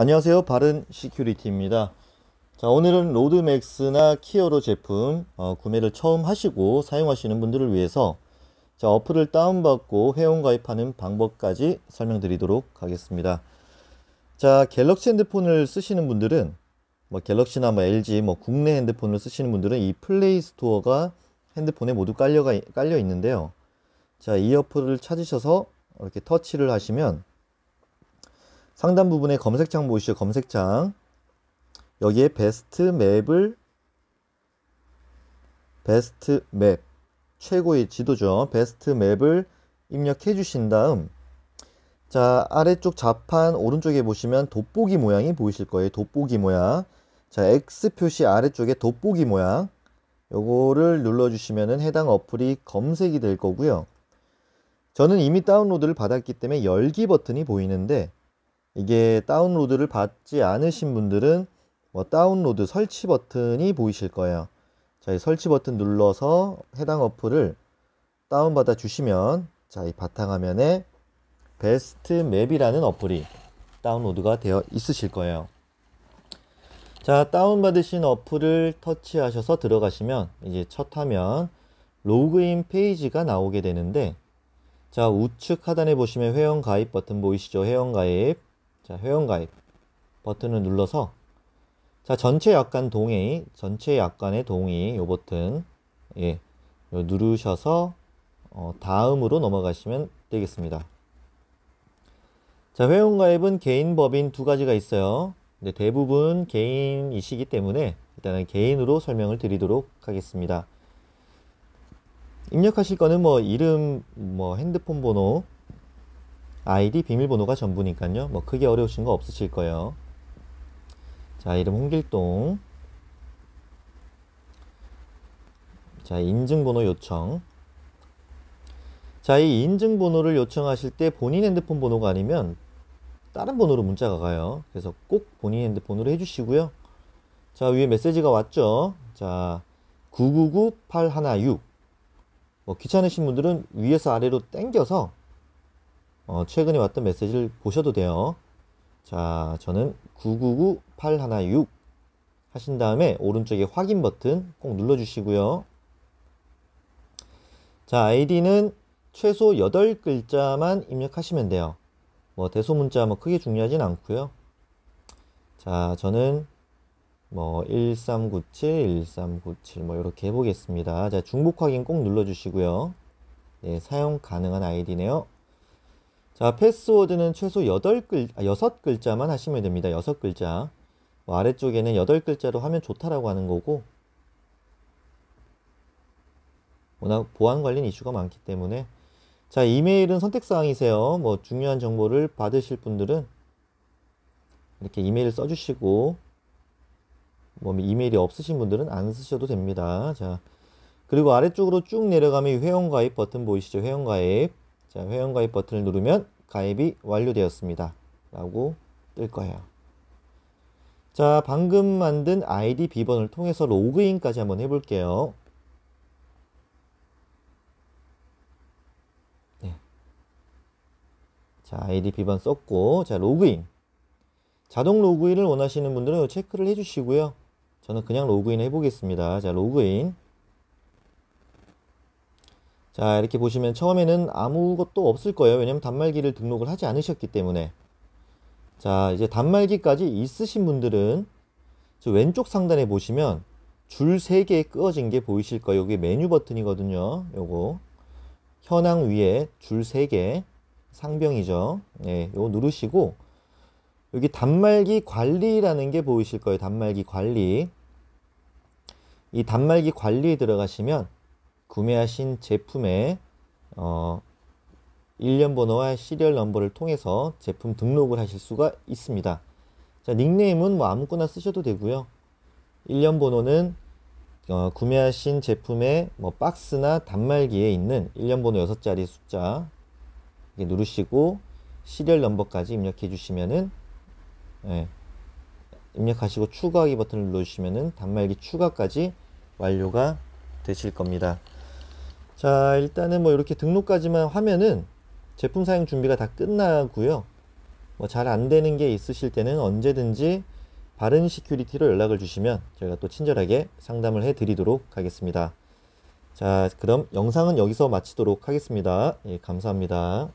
안녕하세요 바른 시큐리티입니다 자 오늘은 로드맥스나 키어로 제품 어, 구매를 처음 하시고 사용하시는 분들을 위해서 자 어플을 다운받고 회원 가입하는 방법까지 설명드리도록 하겠습니다 자 갤럭시 핸드폰을 쓰시는 분들은 뭐 갤럭시나 뭐 LG 뭐 국내 핸드폰을 쓰시는 분들은 이 플레이 스토어가 핸드폰에 모두 깔려가, 깔려 있는데요 자이 어플을 찾으셔서 이렇게 터치를 하시면 상단 부분에 검색창 보이시죠? 검색창 여기에 베스트 맵을 베스트 맵 최고의 지도죠. 베스트 맵을 입력해 주신 다음 자 아래쪽 좌판 오른쪽에 보시면 돋보기 모양이 보이실 거예요. 돋보기 모양 자 X 표시 아래쪽에 돋보기 모양 요거를 눌러주시면 해당 어플이 검색이 될 거고요. 저는 이미 다운로드를 받았기 때문에 열기 버튼이 보이는데 이게 다운로드를 받지 않으신 분들은 뭐 다운로드 설치 버튼이 보이실 거예요. 자, 이 설치 버튼 눌러서 해당 어플을 다운받아 주시면 자, 이 바탕화면에 베스트 맵이라는 어플이 다운로드가 되어 있으실 거예요. 자, 다운받으신 어플을 터치하셔서 들어가시면 이제 첫 화면 로그인 페이지가 나오게 되는데 자, 우측 하단에 보시면 회원 가입 버튼 보이시죠? 회원 가입 자, 회원가입 버튼을 눌러서 자, 전체 약관 동의, 전체 약관의 동의 요 버튼 예. 요 누르셔서 어, 다음으로 넘어가시면 되겠습니다. 자, 회원가입은 개인 법인 두 가지가 있어요. 근데 대부분 개인이시기 때문에 일단은 개인으로 설명을 드리도록 하겠습니다. 입력하실 거는 뭐 이름, 뭐 핸드폰 번호, 아이디 비밀번호가 전부니까요. 뭐 크게 어려우신 거 없으실 거예요. 자, 이름 홍길동. 자, 인증번호 요청. 자, 이 인증번호를 요청하실 때 본인 핸드폰 번호가 아니면 다른 번호로 문자가 가요. 그래서 꼭 본인 핸드폰으로 해주시고요. 자, 위에 메시지가 왔죠. 자, 999816. 뭐 귀찮으신 분들은 위에서 아래로 당겨서 어, 최근에 왔던 메시지를 보셔도 돼요. 자, 저는 999816 하신 다음에 오른쪽에 확인 버튼 꼭 눌러주시고요. 자, 아이디는 최소 8글자만 입력하시면 돼요. 뭐 대소문자 뭐 크게 중요하진 않고요. 자, 저는 뭐 1397, 1397뭐 이렇게 해보겠습니다. 자, 중복 확인 꼭 눌러주시고요. 네, 사용 가능한 아이디네요. 자, 패스워드는 최소 8글, 6글자만 아, 하시면 됩니다. 6글자. 뭐 아래쪽에는 8글자로 하면 좋다라고 하는 거고 워낙 보안 관련 이슈가 많기 때문에 자, 이메일은 선택사항이세요. 뭐 중요한 정보를 받으실 분들은 이렇게 이메일을 써주시고 뭐 이메일이 없으신 분들은 안 쓰셔도 됩니다. 자, 그리고 아래쪽으로 쭉 내려가면 회원가입 버튼 보이시죠? 회원가입 자, 회원가입 버튼을 누르면 가입이 완료되었습니다. 라고 뜰 거예요. 자, 방금 만든 아이디 비번을 통해서 로그인까지 한번 해볼게요. 네. 자, 아이디 비번 썼고, 자, 로그인. 자동 로그인을 원하시는 분들은 체크를 해주시고요. 저는 그냥 로그인 해보겠습니다. 자, 로그인. 자 이렇게 보시면 처음에는 아무것도 없을 거예요 왜냐면 단말기를 등록을 하지 않으셨기 때문에 자 이제 단말기까지 있으신 분들은 왼쪽 상단에 보시면 줄 3개 끄어진 게 보이실 거예요 여기 메뉴 버튼이거든요 요거 현황 위에 줄 3개 상병이죠 네, 요거 누르시고 여기 단말기 관리라는 게 보이실 거예요 단말기 관리 이 단말기 관리에 들어가시면 구매하신 제품의 어, 일련 번호와 시리얼 넘버를 통해서 제품 등록을 하실 수가 있습니다. 자, 닉네임은 뭐 아무거나 쓰셔도 되고요. 일련 번호는 어, 구매하신 제품의 뭐 박스나 단말기에 있는 일련 번호 6자리 숫자 누르시고 시리얼 넘버까지 입력해 주시면은 예, 입력하시고 추가하기 버튼을 눌러주시면은 단말기 추가까지 완료가 되실 겁니다. 자 일단은 뭐 이렇게 등록까지만 하면은 제품 사용 준비가 다 끝나고요 뭐 잘 안되는 게 있으실 때는 언제든지 바른 시큐리티로 연락을 주시면 제가또 친절하게 상담을 해 드리도록 하겠습니다 자 그럼 영상은 여기서 마치도록 하겠습니다 예, 감사합니다